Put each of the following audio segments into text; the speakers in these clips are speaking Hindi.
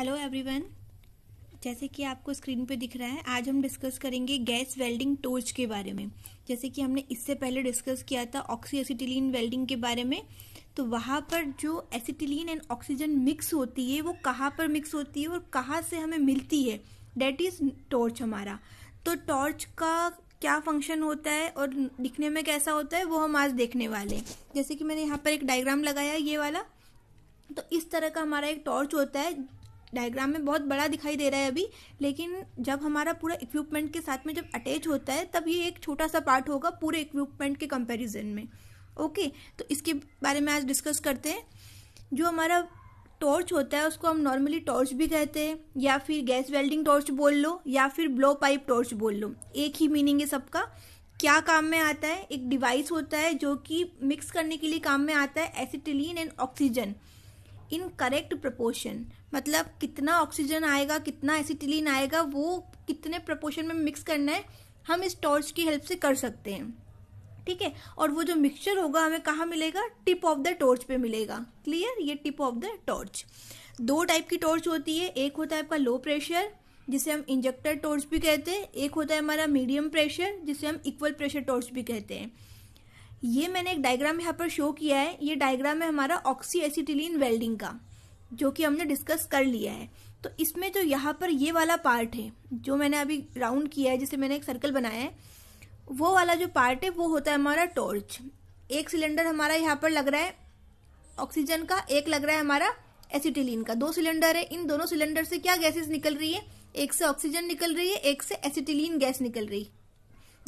हेलो एवरीवन जैसे कि आपको स्क्रीन पे दिख रहा है आज हम डिस्कस करेंगे गैस वेल्डिंग टोर्च के बारे में जैसे कि हमने इससे पहले डिस्कस किया था ऑक्सी एसिटिलीन वेल्डिंग के बारे में तो वहाँ पर जो एसिटिलीन एंड ऑक्सीजन मिक्स होती है वो कहाँ पर मिक्स होती है और कहाँ से हमें मिलती है डेट इज़ टॉर्च हमारा तो टॉर्च का क्या फंक्शन होता है और दिखने में कैसा होता है वो हम आज देखने वाले हैं जैसे कि मैंने यहाँ पर एक डायग्राम लगाया ये वाला तो इस तरह का हमारा एक टॉर्च होता है डायग्राम में बहुत बड़ा दिखाई दे रहा है अभी लेकिन जब हमारा पूरा इक्विपमेंट के साथ में जब अटैच होता है तब ये एक छोटा सा पार्ट होगा पूरे इक्विपमेंट के कंपैरिजन में ओके तो इसके बारे में आज डिस्कस करते हैं जो हमारा टॉर्च होता है उसको हम नॉर्मली टॉर्च भी कहते हैं या फिर गैस वेल्डिंग टॉर्च बोल लो या फिर ब्लो पाइप टॉर्च बोल लो एक ही मीनिंग है सबका क्या काम में आता है एक डिवाइस होता है जो कि मिक्स करने के लिए काम में आता है acetylene and oxygen in correct proportion मतलब कितना ऑक्सीजन आएगा कितना एसिटिलीन आएगा वो कितने प्रपोर्शन में मिक्स करना है हम इस टॉर्च की हेल्प से कर सकते हैं ठीक है और वो जो मिक्सचर होगा हमें कहाँ मिलेगा टिप ऑफ द टॉर्च पे मिलेगा क्लियर ये टिप ऑफ द टॉर्च दो टाइप की टॉर्च होती है एक होता है आपका लो प्रेशर जिसे हम इंजेक्टर टॉर्च भी कहते हैं एक होता है हमारा मीडियम प्रेशर जिसे हम इक्वल प्रेशर टॉर्च भी कहते हैं ये मैंने एक डायग्राम यहाँ पर शो किया है ये डायग्राम है हमारा ऑक्सी एसिटिलीन वेल्डिंग का जो कि हमने डिस्कस कर लिया है तो इसमें जो यहाँ पर ये वाला पार्ट है जो मैंने अभी राउंड किया है जिसे मैंने एक सर्कल बनाया है वो वाला जो पार्ट है वो होता है हमारा टॉर्च एक सिलेंडर हमारा यहाँ पर लग रहा है ऑक्सीजन का एक लग रहा है हमारा एसिटिलीन का दो सिलेंडर है इन दोनों सिलेंडर से क्या गैसेस निकल रही है एक से ऑक्सीजन निकल रही है एक से एसिटिलीन गैस निकल रही है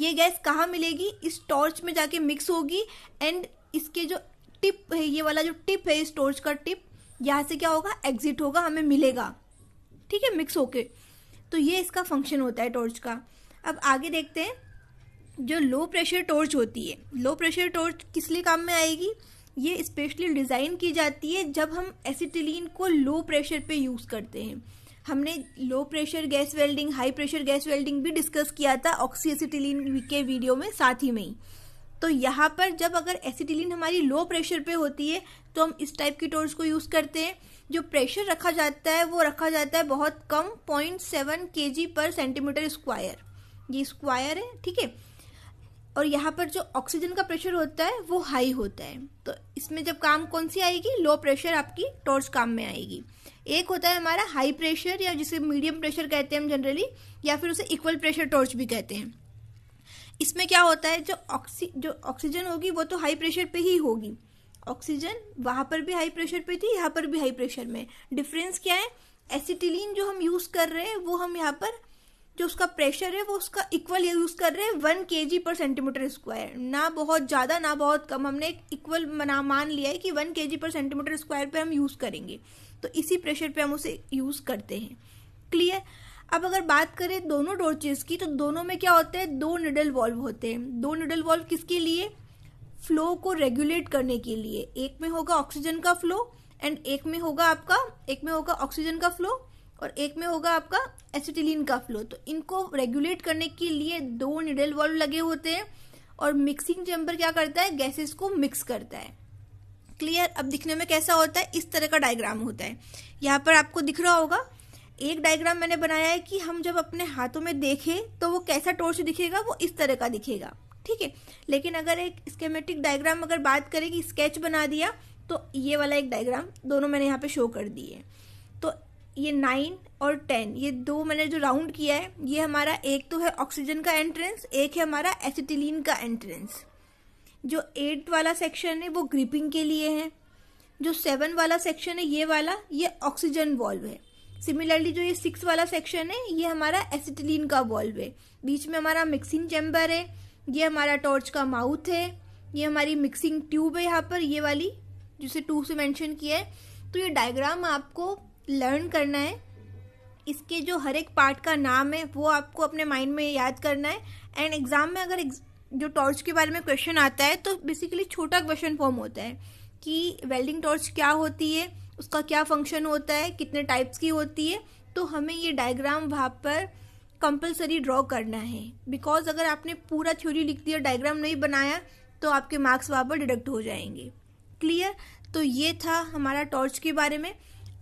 ये गैस कहाँ मिलेगी इस टॉर्च में जाके मिक्स होगी एंड इसके जो टिप है ये वाला जो टिप है इस टॉर्च का टिप यहाँ से क्या होगा एग्जिट होगा हमें मिलेगा ठीक है मिक्स होके तो ये इसका फंक्शन होता है टॉर्च का अब आगे देखते हैं जो लो प्रेशर टॉर्च होती है लो प्रेशर टॉर्च किस लिए काम में आएगी ये स्पेशली डिज़ाइन की जाती है जब हम एसिटिलीन को लो प्रेशर पे यूज़ करते हैं हमने low pressure gas welding high pressure gas welding भी डिस्कस किया था ऑक्सीएसिटिलीन के वीडियो में साथ ही में ही तो यहाँ पर जब अगर एसिटिलीन हमारी लो प्रेशर पे होती है तो हम इस टाइप की टोर्स को यूज़ करते हैं जो प्रेशर रखा जाता है वो रखा जाता है बहुत कम पॉइंट सेवन के जी पर सेंटीमीटर स्क्वायर ये स्क्वायर है ठीक है और यहाँ पर जो ऑक्सीजन का प्रेशर होता है वो हाई होता है तो इसमें जब काम कौन सी आएगी लो प्रेशर आपकी टॉर्च काम में आएगी एक होता है हमारा हाई प्रेशर या जिसे मीडियम प्रेशर कहते हैं हम जनरली या फिर उसे इक्वल प्रेशर टॉर्च भी कहते हैं इसमें क्या होता है जो ऑक्सी जो ऑक्सीजन होगी वो तो हाई प्रेशर पे ही होगी ऑक्सीजन वहाँ पर भी हाई प्रेशर पे थी यहाँ पर भी हाई प्रेशर में डिफरेंस क्या है एसिटिलीन जो हम यूज़ कर रहे हैं वो हम यहाँ पर जो उसका प्रेशर है वो उसका इक्वल यूज़ कर रहे हैं वन के जी पर सेंटीमीटर स्क्वायर ना बहुत ज़्यादा ना बहुत कम हमने एक इक्वल मना मान लिया है कि वन के जी पर सेंटीमीटर स्क्वायर पे हम यूज़ करेंगे तो इसी प्रेशर पे हम उसे यूज़ करते हैं क्लियर अब अगर बात करें दोनों डोरचेज की तो दोनों में क्या होता है दो निडल वॉल्व होते हैं दो निडल वॉल्व किसके लिए फ्लो को रेगुलेट करने के लिए एक में होगा ऑक्सीजन का फ्लो एंड एक में होगा आपका एक में होगा ऑक्सीजन का फ्लो और एक में होगा आपका एसिटिलीन का फ्लो तो इनको रेगुलेट करने के लिए दो निडल वॉल्व लगे होते हैं और मिक्सिंग चैम्बर क्या करता है गैसेस को मिक्स करता है क्लियर अब दिखने में कैसा होता है इस तरह का डायग्राम होता है यहाँ पर आपको दिख रहा होगा एक डायग्राम मैंने बनाया है कि हम जब अपने हाथों में देखें तो वो कैसा टोर्च दिखेगा वो इस तरह का दिखेगा ठीक है लेकिन अगर एक स्केमेटिक डायग्राम अगर बात करें कि स्केच बना दिया तो ये वाला एक डायग्राम दोनों मैंने यहाँ पे शो कर दिए तो ये नाइन और टेन ये दो मैंने जो राउंड किया है ये हमारा एक तो है ऑक्सीजन का एंट्रेंस एक है हमारा एसिटिलीन का एंट्रेंस जो एट वाला सेक्शन है वो ग्रिपिंग के लिए है जो सेवन वाला सेक्शन है ये वाला ये ऑक्सीजन वॉल्व है सिमिलरली जो ये सिक्स वाला सेक्शन है ये हमारा एसिटिलीन का वॉल्व है बीच में हमारा मिक्सिंग चैम्बर है ये हमारा टॉर्च का माउथ है ये हमारी मिक्सिंग ट्यूब है यहाँ पर ये वाली जिसे टू से मेंशन किया है तो ये डायग्राम आपको लर्न करना है इसके जो हर एक पार्ट का नाम है वो आपको अपने माइंड में याद करना है एंड एग्ज़ाम में अगर जो टॉर्च के बारे में क्वेश्चन आता है तो बेसिकली छोटा क्वेश्चन फॉर्म होता है कि वेल्डिंग टॉर्च क्या होती है उसका क्या फंक्शन होता है कितने टाइप्स की होती है तो हमें ये डायग्राम वहाँ पर कंपलसरी ड्रॉ करना है बिकॉज अगर आपने पूरा थ्योरी लिख दिया डायग्राम नहीं बनाया तो आपके मार्क्स वहाँ पर डिडक्ट हो जाएंगे क्लियर तो ये था हमारा टॉर्च के बारे में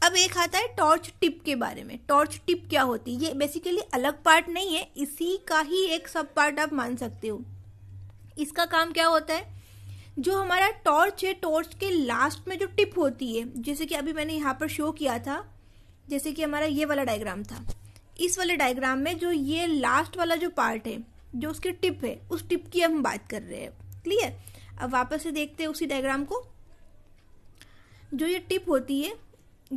अब एक आता है टॉर्च टिप के बारे में टॉर्च टिप क्या होती है ये बेसिकली अलग पार्ट नहीं है इसी का ही एक सब पार्ट आप मान सकते हो इसका काम क्या होता है जो हमारा टॉर्च है टॉर्च के लास्ट में जो टिप होती है जैसे कि अभी मैंने यहाँ पर शो किया था जैसे कि हमारा ये वाला डायग्राम था इस वाले डायग्राम में जो ये लास्ट वाला जो पार्ट है जो उसकी टिप है उस टिप की हम बात कर रहे हैं क्लियर अब वापस से देखते हैं उसी डायग्राम को जो ये टिप होती है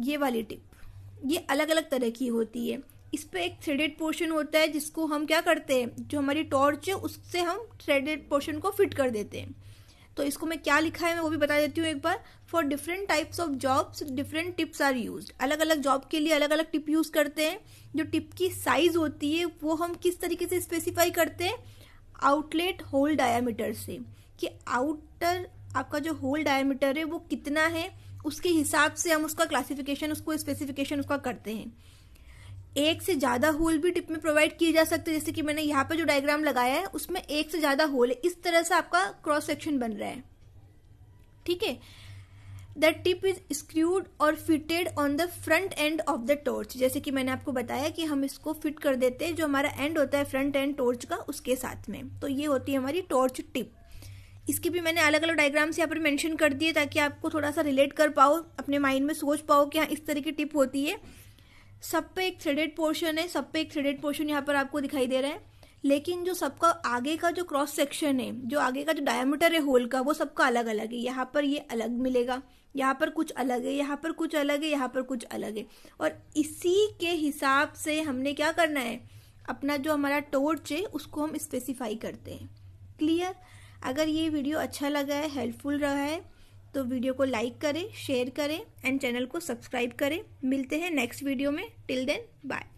ये वाली टिप ये अलग अलग तरह की होती है इस पर एक थ्रेडेड पोर्शन होता है जिसको हम क्या करते हैं जो हमारी टॉर्च है उससे हम थ्रेडेड पोर्शन को फिट कर देते हैं तो इसको मैं क्या लिखा है मैं वो भी बता देती हूँ एक बार for different types of jobs different tips are use अलग अलग जॉब के लिए अलग अलग टिप यूज करते हैं जो टिप की साइज होती है वो हम किस तरीके से स्पेसिफाई करते हैं आउटलेट होल डायामीटर से कि आउटर आपका जो होल डायामीटर है वो कितना है उसके हिसाब से हम उसका क्लासिफिकेशन उसको स्पेसिफिकेशन उसका करते हैं एक से ज़्यादा होल भी टिप में प्रोवाइड किए जा सकते हैं जैसे कि मैंने यहाँ पर जो डायग्राम लगाया है उसमें एक से ज़्यादा होल है इस तरह से आपका क्रॉस सेक्शन बन रहा है ठीक है द टिप इज स्क्रूड और fitted on the front end of the torch जैसे कि मैंने आपको बताया कि हम इसको फिट कर देते हैं जो हमारा एंड होता है फ्रंट एंड टॉर्च का उसके साथ में तो ये होती है हमारी टॉर्च टिप इसके भी मैंने अलग अलग डायग्राम्स यहाँ पर मेंशन कर दिए ताकि आपको थोड़ा सा रिलेट कर पाओ अपने माइंड में सोच पाओ कि हाँ इस तरह की टिप होती है सब पे एक थ्रेडेड पोर्शन है सब पे एक थ्रेडेड पोर्शन यहाँ पर आपको दिखाई दे रहा है लेकिन जो सबका आगे का जो क्रॉस सेक्शन है जो आगे का जो डायमीटर है होल का वो सबका अलग अलग है यहाँ पर ये अलग मिलेगा यहाँ पर कुछ अलग है यहाँ पर कुछ अलग है यहाँ पर कुछ अलग है और इसी के हिसाब से हमने क्या करना है अपना जो हमारा टोर्च है उसको हम स्पेसिफाई करते हैं क्लियर अगर ये वीडियो अच्छा लगा है हेल्पफुल रहा है तो वीडियो को लाइक करें शेयर करें एंड चैनल को सब्सक्राइब करें मिलते हैं नेक्स्ट वीडियो में टिल देन बाय